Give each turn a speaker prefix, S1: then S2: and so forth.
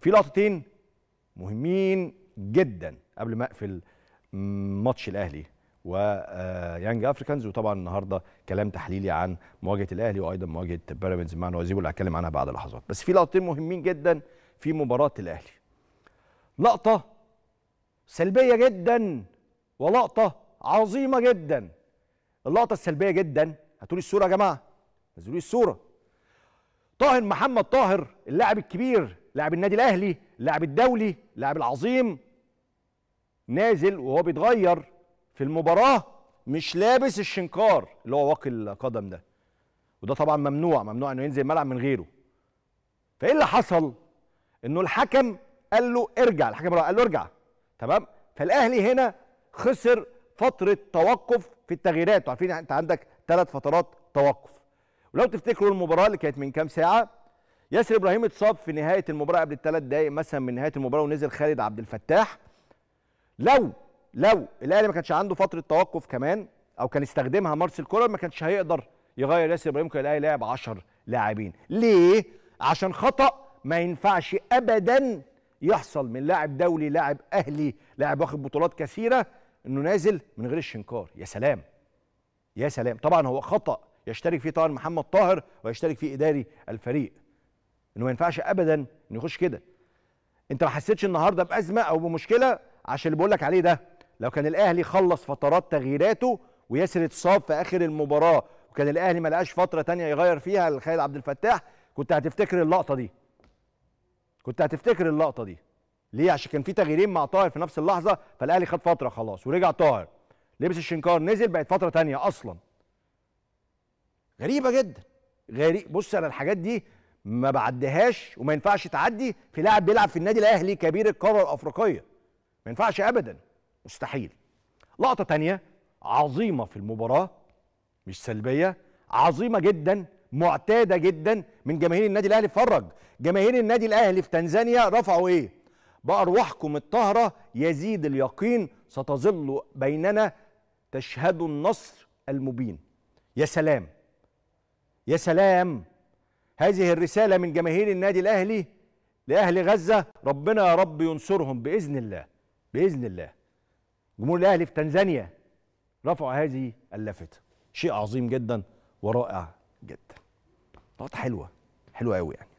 S1: في لقطتين مهمين جدا قبل ما اقفل ماتش الاهلي ويانج افريكانز آه، وطبعا النهارده كلام تحليلي عن مواجهه الاهلي وايضا مواجهه بيراميدز مع نوازيبو اللي هتكلم عنها بعد لحظات بس في لقطتين مهمين جدا في مباراه الاهلي لقطه سلبيه جدا ولقطه عظيمه جدا اللقطه السلبيه جدا هاتوا لي الصوره يا جماعه نزلوا لي الصوره طاهر محمد طاهر اللاعب الكبير لاعب النادي الاهلي لاعب الدولي لاعب العظيم نازل وهو بيتغير في المباراه مش لابس الشنكار اللي هو واقي القدم ده وده طبعا ممنوع ممنوع انه ينزل الملعب من غيره فايه اللي حصل انه الحكم قال له ارجع الحكم قال له ارجع تمام فالاهلي هنا خسر فتره توقف في التغييرات عارفين انت عندك ثلاث فترات توقف ولو تفتكروا المباراه اللي كانت من كام ساعه ياسر ابراهيم اتصاب في نهايه المباراه قبل الثلاث دقائق مثلا من نهايه المباراه ونزل خالد عبد الفتاح لو لو الاهلي ما كانش عنده فتره توقف كمان او كان استخدمها مارسيل كولر ما كانش هيقدر يغير ياسر ابراهيم كان الاهلي لاعب 10 لاعبين ليه عشان خطا ما ينفعش ابدا يحصل من لاعب دولي لاعب اهلي لاعب واخد بطولات كثيره انه نازل من غير الشنكار يا سلام يا سلام طبعا هو خطا يشترك فيه طبعا محمد طاهر ويشترك فيه اداري الفريق انه ما ينفعش ابدا انه يخش كده انت ما حسيتش النهارده بازمه او بمشكله عشان اللي بقول لك عليه ده لو كان الاهلي خلص فترات تغييراته وياسر اتصاب في اخر المباراه وكان الاهلي ما لقاش فتره تانية يغير فيها لخالد عبد الفتاح كنت هتفتكر اللقطه دي كنت هتفتكر اللقطه دي ليه عشان كان في تغييرين مع طاهر في نفس اللحظه فالاهلي خد فتره خلاص ورجع طاهر لبس الشنكار نزل بقت فتره تانية اصلا غريبه جدا غريب بص انا الحاجات دي ما بعدهاش وما ينفعش تعدي في لاعب بيلعب في النادي الاهلي كبير القاره الافريقيه ما ينفعش ابدا مستحيل لقطه تانية عظيمه في المباراه مش سلبيه عظيمه جدا معتاده جدا من جماهير النادي الاهلي اتفرج جماهير النادي الاهلي في تنزانيا رفعوا ايه بارواحكم الطاهره يزيد اليقين ستظل بيننا تشهد النصر المبين يا سلام يا سلام هذه الرسالة من جماهير النادي الأهلي لأهل غزة ربنا يا رب ينصرهم بإذن الله بإذن الله جمهور الأهلي في تنزانيا رفعوا هذه اللافته شيء عظيم جدا ورائع جدا لقطة حلوة حلوة أوي يعني